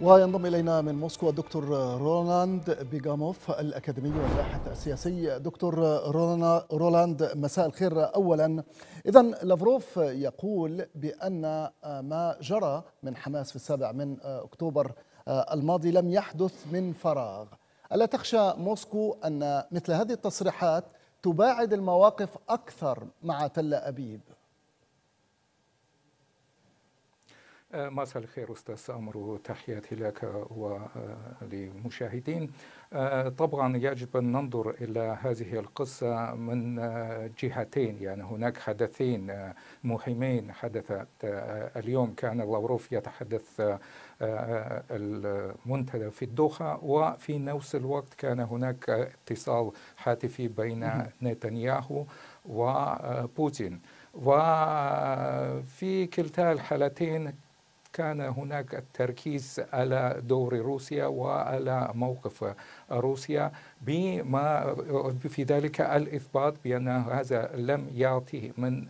وينضم إلينا من موسكو الدكتور رولاند بيجاموف الأكاديمي والباحث السياسي دكتور رولاند مساء الخير أولا إذا لافروف يقول بأن ما جرى من حماس في السابع من أكتوبر الماضي لم يحدث من فراغ ألا تخشى موسكو أن مثل هذه التصريحات تباعد المواقف أكثر مع تل أبيب أه، مساء الخير أستاذ سامر وتحياتي لك وللمشاهدين أه، طبعا يجب أن ننظر إلى هذه القصة من أه، جهتين يعني هناك حدثين مهمين حدثت اليوم كان لاوروف يتحدث المنتدى في الدوحة وفي نفس الوقت كان هناك اتصال هاتفي بين نتنياهو وبوتين وفي كلتا الحالتين كان هناك التركيز على دور روسيا وعلى موقف روسيا بما في ذلك الإثبات بأن هذا لم يعطي من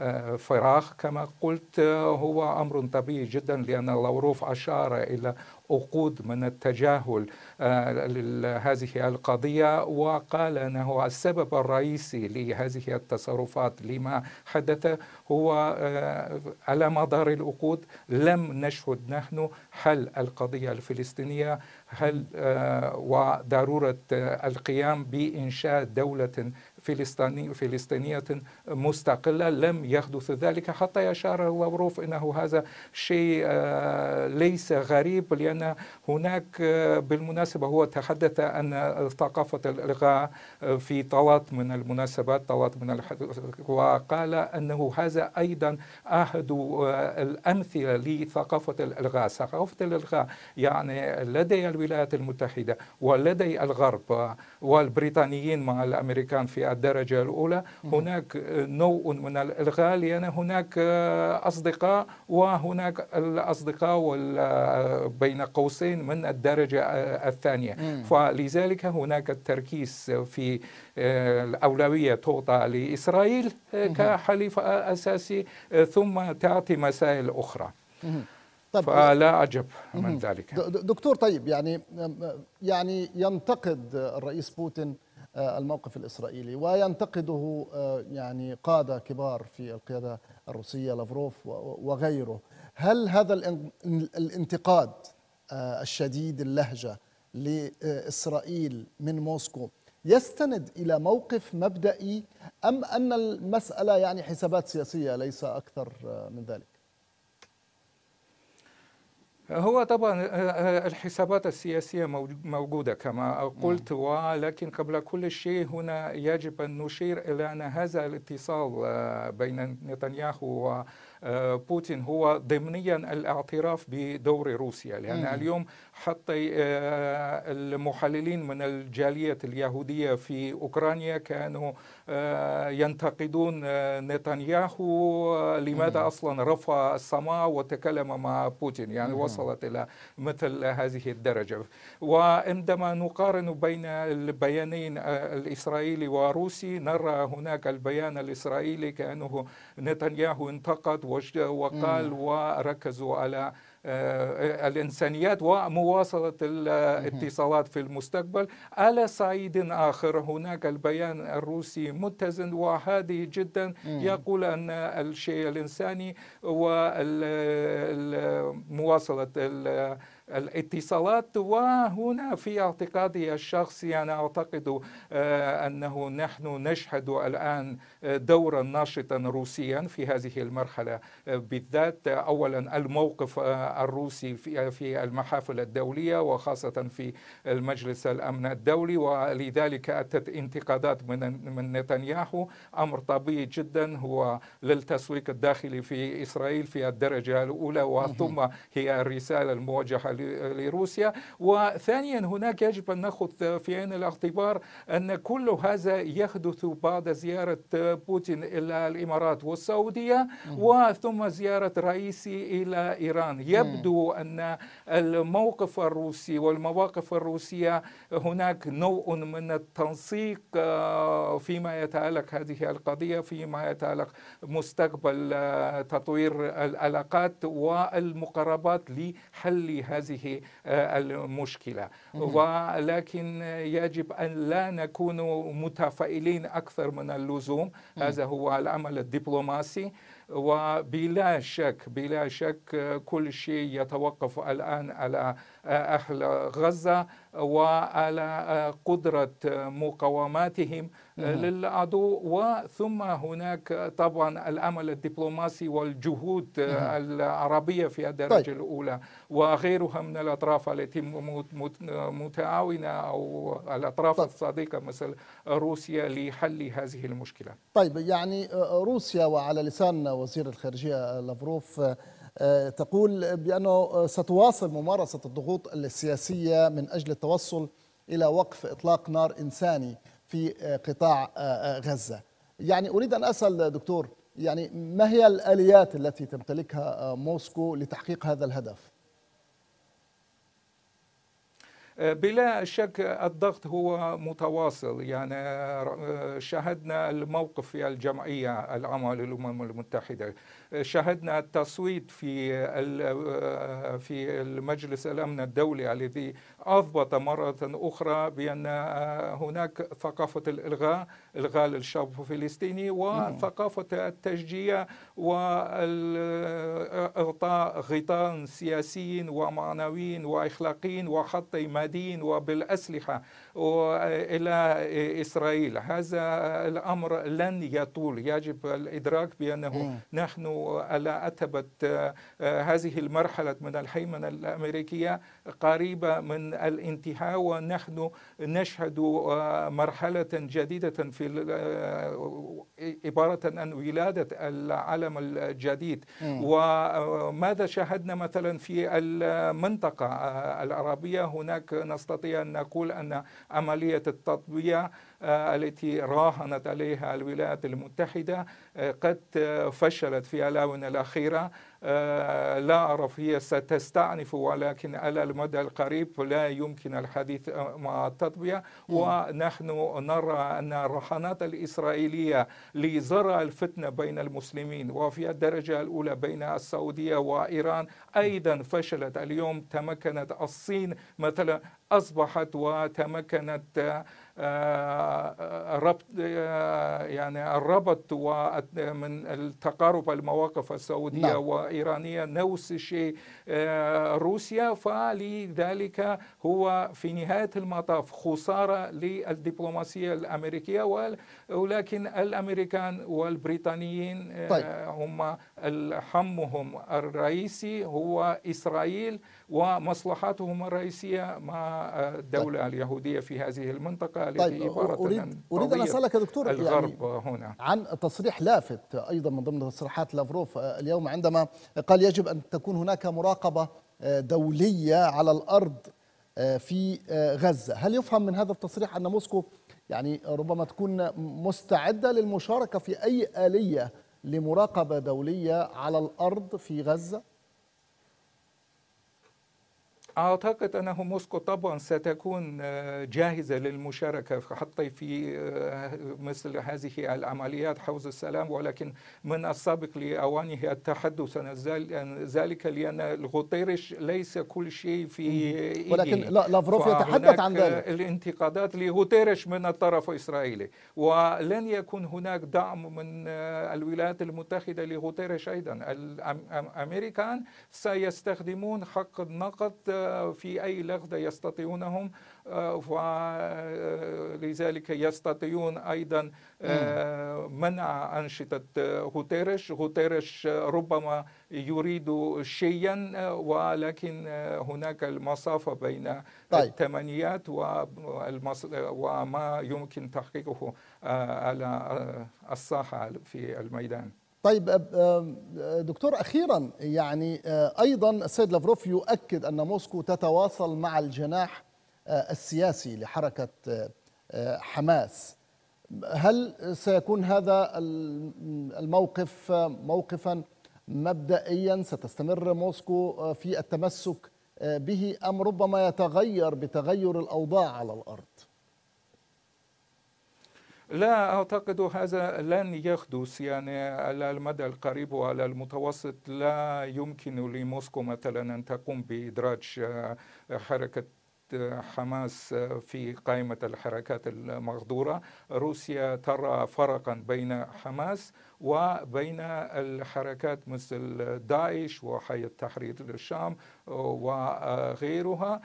الفراغ كما قلت هو أمر طبيعي جدا لأن لوروف أشار إلى عقود من التجاهل آه، لهذه القضية وقال أنه السبب الرئيسي لهذه التصرفات لما حدث هو آه، على مدار العقود لم نشهد نحن حل القضية الفلسطينية هل آه، وضرورة القيام بإنشاء دولة فلسطيني فلسطينية مستقلة لم يحدث ذلك حتى يشار لافروف أنه هذا شيء آه، ليس غريب لأن هناك آه، بالمناسبة هو تحدث أن ثقافة الإلغاء آه، في طلات من المناسبات طلات من وقال أنه هذا أيضا أحد الأمثلة لثقافة الإلغاء ثقافة الإلغاء يعني لدي الولايات المتحدة ولدي الغرب والبريطانيين مع الأمريكان في الدرجة الأولى هناك آه، نوع من الإلغاء لأن هناك آه، أصدقاء وهناك الأصدقاء آه، بين قوسين من الدرجة الثانية فلذلك هناك التركيز في الأولوية تعطى لإسرائيل كحليف أساسي ثم تأتي مسائل أخرى طيب فلا عجب من ذلك دكتور طيب يعني يعني ينتقد الرئيس بوتين آه، الموقف الاسرائيلي وينتقده آه، يعني قاده كبار في القياده الروسيه لافروف وغيره هل هذا الانتقاد آه، الشديد اللهجه لاسرائيل من موسكو يستند الى موقف مبدئي ام ان المساله يعني حسابات سياسيه ليس اكثر من ذلك هو طبعا آه، آه، الحسابات السياسية موجودة كما قلت نعم. ولكن قبل كل شيء هنا يجب أن نشير إلى أن هذا الاتصال آه، بين نتنياهو و آه، بوتين هو ضمنيا الاعتراف بدور روسيا لأن مم. اليوم حتى آه، المحللين من الجالية اليهودية في أوكرانيا كانوا آه، ينتقدون نتنياهو لماذا مم. أصلا رفع السماء وتكلم مع بوتين يعني مم. وصلت إلى مثل هذه الدرجة وعندما نقارن بين البيانين الإسرائيلي والروسي نرى هناك البيان الإسرائيلي كأنه نتنياهو انتقد وقال وركزوا على آه، الإنسانيات ومواصلة الاتصالات في المستقبل على صعيد آخر هناك البيان الروسي متزن وهادي جدا يقول أن الشيء الإنساني ومواصلة الاتصالات وهنا في اعتقادي الشخصي يعني أنا أعتقد آه، أنه نحن نشهد الآن دورا ناشطا روسيا في هذه المرحلة آه، بالذات أولا الموقف آه، الروسي في المحافل الدولية وخاصة في المجلس الأمن الدولي ولذلك أتت انتقادات من من نتنياهو أمر طبيعي جدا هو للتسويق الداخلي في إسرائيل في الدرجة الأولى وثم هي الرسالة الموجهة لروسيا وثانيا هناك يجب أن نأخذ في عين الاعتبار أن كل هذا يحدث بعد زيارة بوتين إلى الإمارات والسعودية وثم زيارة رئيسي إلى إيران يبدو أن الموقف الروسي والمواقف الروسية هناك نوع من التنسيق آه، فيما يتعلق هذه القضية فيما يتعلق مستقبل آه، تطوير العلاقات والمقاربات لحل هذه هذه آه، المشكلة ولكن يجب أن لا نكون متفائلين أكثر من اللزوم هذا هو العمل الدبلوماسي وبلا شك بلا شك كل شيء يتوقف الآن على أهل غزة وعلى قدرة مقاوماتهم نعم. للعدو وثم هناك طبعا الأمل الدبلوماسي والجهود نعم. العربية في الدرجة طيب. الأولى وغيرها من الأطراف التي متعاونة أو الأطراف طيب. الصديقة مثل روسيا لحل هذه المشكلة طيب يعني آه، روسيا وعلى لسان وزير الخارجية لافروف آه، تقول بأنه ستواصل ممارسة الضغوط السياسية من أجل التوصل إلى وقف إطلاق نار إنساني في آه، قطاع آه، غزة يعني أريد أن أسأل دكتور يعني ما هي الآليات التي تمتلكها موسكو لتحقيق هذا الهدف؟ بلا شك الضغط هو متواصل يعني آه، شهدنا الموقف في الجمعية العامة للأمم المتحدة شهدنا التصويت في آه، في المجلس الأمن الدولي الذي أضبط مرة أخرى بأن آه، هناك ثقافة الإلغاء إلغاء للشعب الفلسطيني وثقافة التشجيع وإعطاء غطاء سياسي ومعنوي وأخلاقي وحتى بالمدين وبالأسلحة إلى إسرائيل هذا الأمر لن يطول يجب الإدراك بأنه نحن على أتبة آه، هذه المرحلة من الهيمنة الأمريكية قريبة من الانتهاء ونحن نشهد آه، مرحلة جديدة في آه، عبارة عن ولادة العالم الجديد وماذا شاهدنا مثلا في المنطقة العربية هناك نستطيع أن نقول أن عملية التطبيع آه، التي راهنت عليها الولايات المتحدة آه، قد آه، فشلت في الآونة الأخيرة آه، لا أعرف هي ستستعنف ولكن على المدى القريب لا يمكن الحديث آه، مع التطبيع ونحن نرى أن الرهانات الإسرائيلية لزرع الفتنة بين المسلمين وفي الدرجة الأولى بين السعودية وإيران أيضا فشلت اليوم تمكنت الصين مثلا أصبحت وتمكنت آه، آه، ربط آه، يعني الربط من التقارب المواقف السعودية نعم. وإيرانية نفس الشيء روسيا فلذلك هو في نهاية المطاف خسارة للدبلوماسية الأمريكية ولكن الأمريكان والبريطانيين طيب. هم همهم الرئيسي هو إسرائيل ومصلحتهم الرئيسية مع الدولة طيب. اليهودية في هذه المنطقة التي طيب. عبارة أريد, أريد أن أسألك دكتور يعني الغرب يعني هنا عن تصريح لافت أيضا من ضمن تصريحات لافروف آه، اليوم عندما قال يجب أن تكون هناك مراقبة آه، دولية على الأرض آه، في غزة هل يفهم من هذا التصريح أن موسكو يعني ربما تكون مستعدة للمشاركة في أي آلية لمراقبة دولية على الأرض في غزة أعتقد أنه موسكو طبعا ستكون آه، جاهزة للمشاركة حتى في آه، مثل هذه العمليات حوز السلام ولكن من السابق لأوانه التحدث عن ذلك لأن غوتيريش ليس كل شيء في ولكن لافروف يتحدث عن آه، ذلك الانتقادات لغوتيريش من الطرف الإسرائيلي ولن يكون هناك دعم من الولايات المتحدة لغوتيريش أيضا الأمريكان سيستخدمون حق النقد في أي لغة يستطيعونهم آه، ولذلك آه، يستطيعون أيضا آه، منع أنشطة غوتيرش غوتيرش ربما يريد شيئا ولكن هناك المسافة بين طيب. التمنيات وما يمكن تحقيقه على الساحة في الميدان طيب دكتور اخيرا يعني ايضا السيد لافروف يؤكد ان موسكو تتواصل مع الجناح السياسي لحركه حماس هل سيكون هذا الموقف موقفا مبدئيا ستستمر موسكو في التمسك به ام ربما يتغير بتغير الاوضاع على الارض لا أعتقد هذا لن يحدث يعني على المدى القريب وعلى المتوسط لا يمكن لموسكو مثلا أن تقوم بإدراج آه، حركة حماس في قائمة الحركات المغدورة روسيا ترى فرقا بين حماس وبين الحركات مثل داعش وحي التحرير للشام وغيرها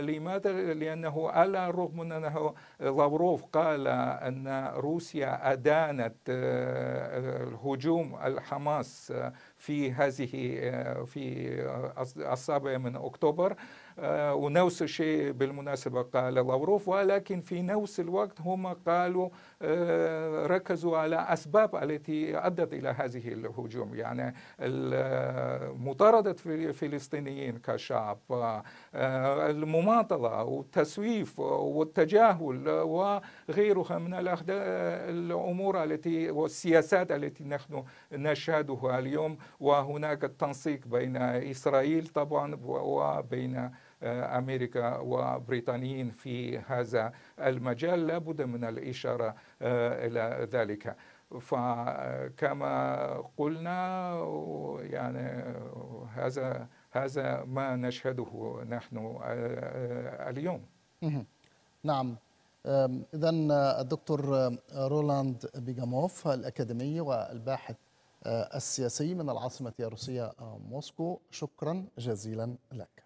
لماذا؟ لأنه على الرغم من أنه لافروف قال أن روسيا أدانت آه، الهجوم الحماس في هذه آه، في أصابع من أكتوبر آه، ونفس الشيء بالمناسبة قال لاوروف ولكن في نفس الوقت هم قالوا آه، ركزوا على أسباب التي أدت إلى هذه الهجوم يعني مطاردة الفلسطينيين كشعب آه، المماطلة والتسويف والتجاهل وغيرها من الأمور التي والسياسات التي نحن نشهدها اليوم وهناك التنسيق بين إسرائيل طبعا وبين آه، أمريكا وبريطانيين في هذا المجال لابد من الإشارة آه، إلى ذلك فكما قلنا يعني هذا هذا ما نشهده نحن آه، اليوم نعم إذا الدكتور رولاند بيجاموف الأكاديمي والباحث السياسي من العاصمة الروسية موسكو شكرا جزيلا لك